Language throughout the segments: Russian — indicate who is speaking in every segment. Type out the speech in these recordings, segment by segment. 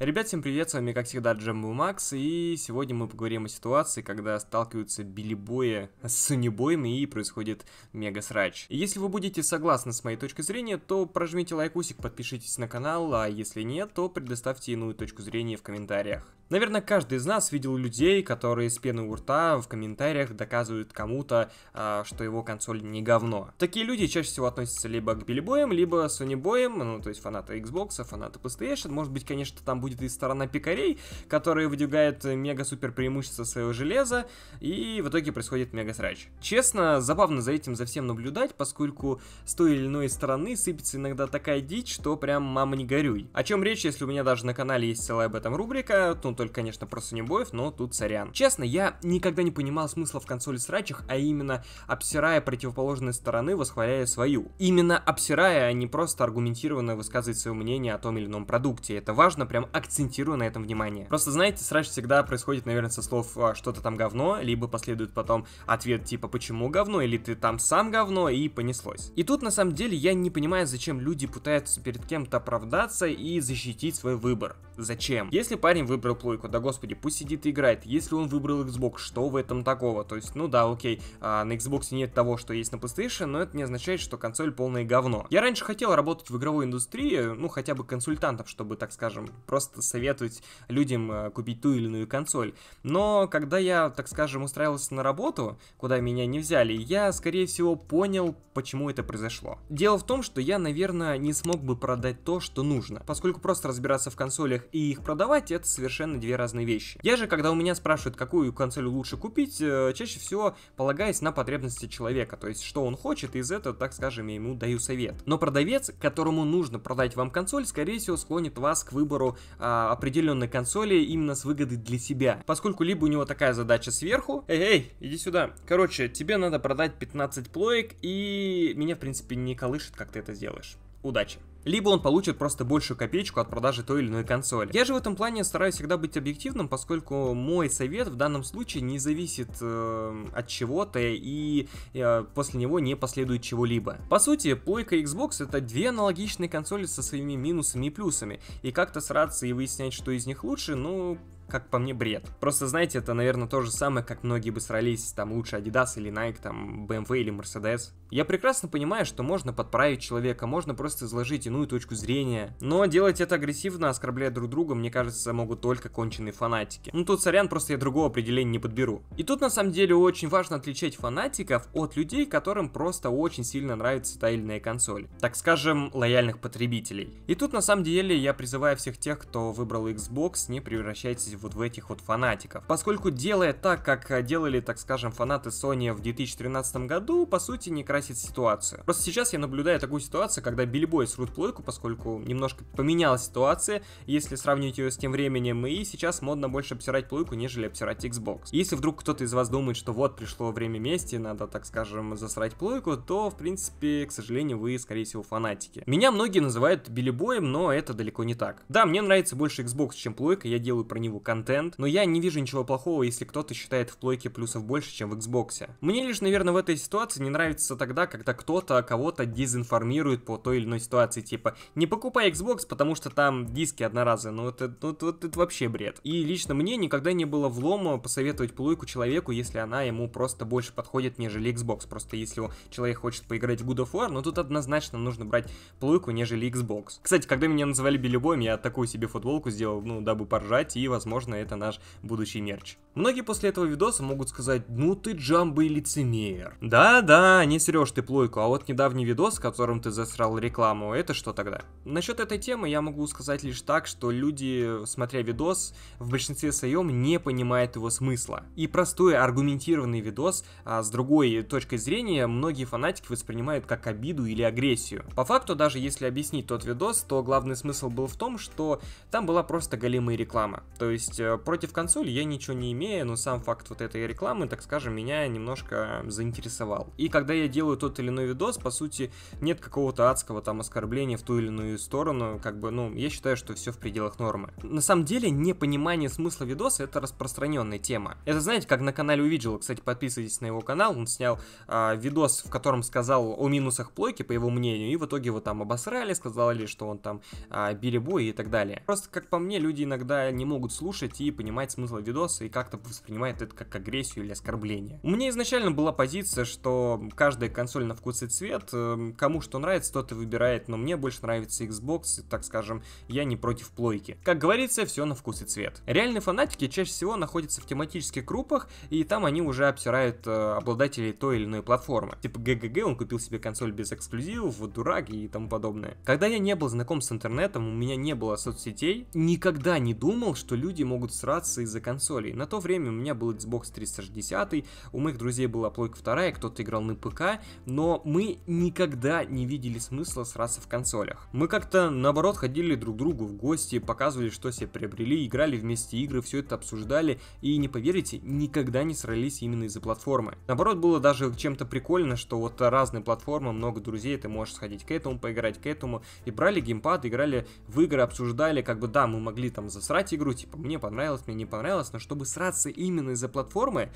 Speaker 1: Ребят, всем привет, с вами как всегда Джамбу Макс, и сегодня мы поговорим о ситуации, когда сталкиваются билибои с санибоями и происходит мега срач. если вы будете согласны с моей точкой зрения, то прожмите лайкусик, подпишитесь на канал, а если нет, то предоставьте иную точку зрения в комментариях. Наверное, каждый из нас видел людей, которые с пены у рта в комментариях доказывают кому-то, э, что его консоль не говно. Такие люди чаще всего относятся либо к билибоям, либо сонибоям, ну то есть фанаты Xbox, фанаты PlayStation, может быть, конечно, там будет будет и сторона пикарей, которые выдвигают э, мега-супер преимущество своего железа, и в итоге происходит мега-срач. Честно, забавно за этим за всем наблюдать, поскольку с той или иной стороны сыпется иногда такая дичь, что прям мама не горюй. О чем речь, если у меня даже на канале есть целая об этом рубрика, ну только, конечно, про сунебоев, но тут сорян. Честно, я никогда не понимал смысла в консоли срачах, а именно обсирая противоположные стороны, восхваляя свою. Именно обсирая, а не просто аргументированно высказывать свое мнение о том или ином продукте. Это важно прям акцентирую на этом внимание. Просто, знаете, срач всегда происходит, наверное, со слов а, «что-то там говно», либо последует потом ответ типа «почему говно?» или «ты там сам говно?» и понеслось. И тут, на самом деле, я не понимаю, зачем люди пытаются перед кем-то оправдаться и защитить свой выбор. Зачем? Если парень выбрал плойку, да господи, пусть сидит и играет. Если он выбрал Xbox, что в этом такого? То есть, ну да, окей, а на Xbox нет того, что есть на PlayStation, но это не означает, что консоль полное говно. Я раньше хотел работать в игровой индустрии, ну хотя бы консультантом, чтобы, так скажем, просто просто советовать людям э, купить ту или иную консоль. Но когда я, так скажем, устраивался на работу, куда меня не взяли, я, скорее всего, понял, почему это произошло. Дело в том, что я, наверное, не смог бы продать то, что нужно, поскольку просто разбираться в консолях и их продавать — это совершенно две разные вещи. Я же, когда у меня спрашивают, какую консоль лучше купить, э, чаще всего полагаясь на потребности человека, то есть что он хочет, из этого, так скажем, я ему даю совет. Но продавец, которому нужно продать вам консоль, скорее всего, склонит вас к выбору а, определенной консоли именно с выгодой для себя. Поскольку либо у него такая задача сверху, эй, эй, иди сюда. Короче, тебе надо продать 15 плоек, и меня, в принципе, не колышет, как ты это сделаешь. Удачи! либо он получит просто большую копеечку от продажи той или иной консоли. Я же в этом плане стараюсь всегда быть объективным, поскольку мой совет в данном случае не зависит э, от чего-то и э, после него не последует чего-либо. По сути, плойка и Xbox это две аналогичные консоли со своими минусами и плюсами, и как-то сраться и выяснять, что из них лучше, ну, как по мне, бред. Просто, знаете, это, наверное, то же самое, как многие бы срались, там, лучше Adidas или Nike, там, BMW или Mercedes. Я прекрасно понимаю, что можно подправить человека, можно просто изложить иную точку зрения, но делать это агрессивно, оскорблять друг друга, мне кажется, могут только конченые фанатики. Ну тут, сорян, просто я другого определения не подберу. И тут, на самом деле, очень важно отличать фанатиков от людей, которым просто очень сильно нравится та или иная консоль. Так скажем, лояльных потребителей. И тут, на самом деле, я призываю всех тех, кто выбрал Xbox, не превращайтесь вот в этих вот фанатиков. Поскольку делая так, как э, делали, так скажем, фанаты Sony в 2013 году, по сути, не красит ситуацию. Просто сейчас я наблюдаю такую ситуацию, когда Бильбой срут плойку, поскольку немножко поменялась ситуация, если сравнить ее с тем временем, и сейчас модно больше обсирать плойку, нежели обсирать Xbox. Если вдруг кто-то из вас думает, что вот пришло время мести, надо, так скажем, засрать плойку, то, в принципе, к сожалению, вы, скорее всего, фанатики. Меня многие называют билибоем, но это далеко не так. Да, мне нравится больше Xbox, чем плойка, я делаю про него контент, но я не вижу ничего плохого, если кто-то считает в плойке плюсов больше, чем в Xbox. Мне лишь, наверное, в этой ситуации не нравится тогда, когда кто-то кого-то дезинформирует по той или иной ситуации, типа «не покупай Xbox, потому что там диски одноразовые», ну это, ну, это, это вообще бред. И лично мне никогда не было влома посоветовать плойку человеку, если она ему просто больше подходит, нежели Xbox. Просто если человек хочет поиграть в God of War, ну тут однозначно нужно брать плойку, нежели Xbox. Кстати, когда меня называли билибоем, я такую себе футболку сделал, ну, дабы поржать и, возможно, возможно, это наш будущий мерч. Многие после этого видоса могут сказать, ну ты джамбо и лицемер. Да-да, не Сереж, ты плойку, а вот недавний видос, в котором ты засрал рекламу, это что тогда? Насчет этой темы я могу сказать лишь так, что люди, смотря видос, в большинстве своем не понимают его смысла. И простой аргументированный видос, а с другой точки зрения, многие фанатики воспринимают как обиду или агрессию. По факту, даже если объяснить тот видос, то главный смысл был в том, что там была просто голимая реклама. То есть есть э, против консоли я ничего не имею, но сам факт вот этой рекламы, так скажем, меня немножко заинтересовал. И когда я делаю тот или иной видос, по сути, нет какого-то адского там оскорбления в ту или иную сторону, как бы, ну, я считаю, что все в пределах нормы. На самом деле, непонимание смысла видоса — это распространенная тема. Это, знаете, как на канале увидел, кстати, подписывайтесь на его канал, он снял э, видос, в котором сказал о минусах плойки, по его мнению, и в итоге его там обосрали, сказали, что он там э, а, били и так далее. Просто, как по мне, люди иногда не могут слушать кушать и понимать смысл видоса и как-то воспринимает это как агрессию или оскорбление. У меня изначально была позиция, что каждая консоль на вкус и цвет, эм, кому что нравится, тот и выбирает, но мне больше нравится Xbox, и, так скажем, я не против плойки. Как говорится, все на вкус и цвет. Реальные фанатики чаще всего находятся в тематических группах, и там они уже обсирают э, обладателей той или иной платформы. Типа ГГГ, он купил себе консоль без эксклюзивов, вот дурак и тому подобное. Когда я не был знаком с интернетом, у меня не было соцсетей, никогда не думал, что люди люди могут сраться из-за консолей. На то время у меня был Xbox 360, у моих друзей была плойка 2, кто-то играл на ПК, но мы никогда не видели смысла сраться в консолях. Мы как-то, наоборот, ходили друг к другу в гости, показывали, что себе приобрели, играли вместе игры, все это обсуждали, и не поверите, никогда не срались именно из-за платформы. Наоборот, было даже чем-то прикольно, что вот разные платформы, много друзей, ты можешь сходить к этому, поиграть к этому, и брали геймпад, играли в игры, обсуждали, как бы да, мы могли там засрать игру, типа, мне понравилось, мне не понравилось, но чтобы сраться именно из-за платформы,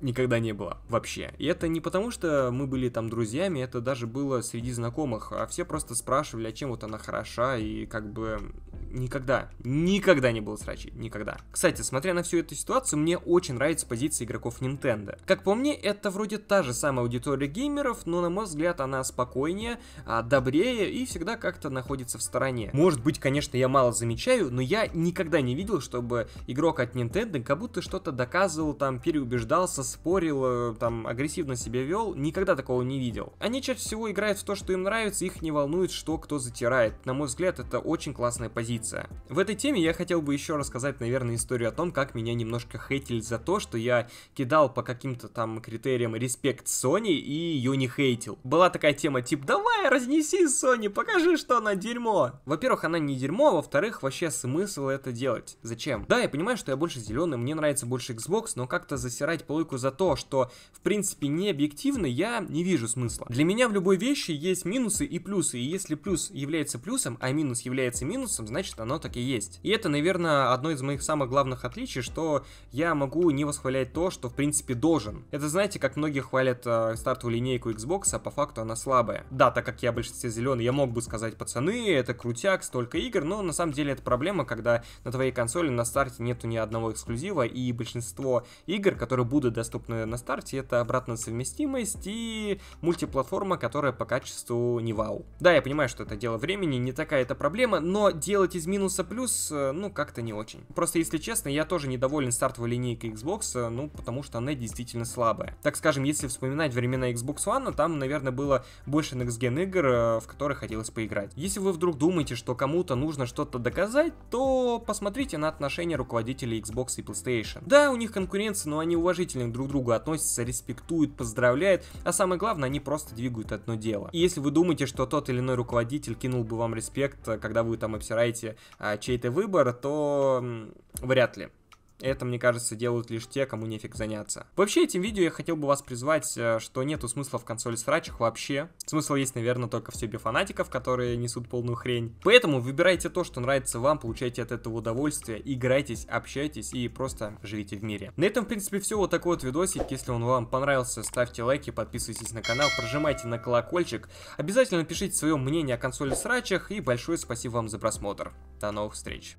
Speaker 1: никогда не было вообще. И это не потому, что мы были там друзьями, это даже было среди знакомых, а все просто спрашивали, а чем вот она хороша, и как бы никогда, никогда не было срачей, никогда. Кстати, смотря на всю эту ситуацию, мне очень нравится позиция игроков Nintendo. Как по мне, это вроде та же самая аудитория геймеров, но на мой взгляд она спокойнее, а, добрее и всегда как-то находится в стороне. Может быть, конечно, я мало замечаю, но я никогда не видел, чтобы игрок от Nintendo как будто что-то доказывал, там переубеждался, спорил, э, там, агрессивно себя вел, никогда такого не видел. Они чаще всего играют в то, что им нравится, их не волнует, что кто затирает. На мой взгляд, это очень классная позиция. В этой теме я хотел бы еще рассказать, наверное, историю о том, как меня немножко хейтили за то, что я кидал по каким-то там критериям респект Sony и ее не хейтил. Была такая тема, типа, давай Давай, разнеси Sony, покажи, что она дерьмо. Во-первых, она не дерьмо, а во-вторых, вообще смысл это делать. Зачем? Да, я понимаю, что я больше зеленый, мне нравится больше Xbox, но как-то засирать плойку за то, что в принципе не объективно, я не вижу смысла. Для меня в любой вещи есть минусы и плюсы, и если плюс является плюсом, а минус является минусом, значит оно так и есть. И это, наверное, одно из моих самых главных отличий, что я могу не восхвалять то, что в принципе должен. Это знаете, как многие хвалят э, стартовую линейку Xbox, а по факту она слабая. Да, так как я большинстве зеленый, я мог бы сказать, пацаны, это крутяк, столько игр, но на самом деле это проблема, когда на твоей консоли на старте нету ни одного эксклюзива, и большинство игр, которые будут доступны на старте, это обратная совместимость и мультиплатформа, которая по качеству не вау. Да, я понимаю, что это дело времени, не такая это проблема, но делать из минуса плюс, э, ну, как-то не очень. Просто, если честно, я тоже недоволен стартовой линейкой Xbox, э, ну, потому что она действительно слабая. Так скажем, если вспоминать времена Xbox One, там, наверное, было больше Next Gen онлайн игр, э, в которые хотелось поиграть. Если вы вдруг думаете, что кому-то нужно что-то доказать, то посмотрите на отношения руководителей Xbox и PlayStation. Да, у них конкуренция, но они уважительно друг к другу относятся, респектуют, поздравляют, а самое главное, они просто двигают одно дело. И если вы думаете, что тот или иной руководитель кинул бы вам респект, э, когда вы там обсираете а, чей-то выбор, то м, вряд ли. Это, мне кажется, делают лишь те, кому нефиг заняться. Вообще, этим видео я хотел бы вас призвать, э, что нету смысла в консоли срачах вообще. Смысл есть, наверное, только в себе фанатиков, которые несут полную хрень. Поэтому выбирайте то, что нравится вам, получайте от этого удовольствие, играйтесь, общайтесь и просто живите в мире. На этом, в принципе, все. Вот такой вот видосик. Если он вам понравился, ставьте лайки, подписывайтесь на канал, прожимайте на колокольчик. Обязательно пишите свое мнение о консоли срачах и большое спасибо вам за просмотр. До новых встреч!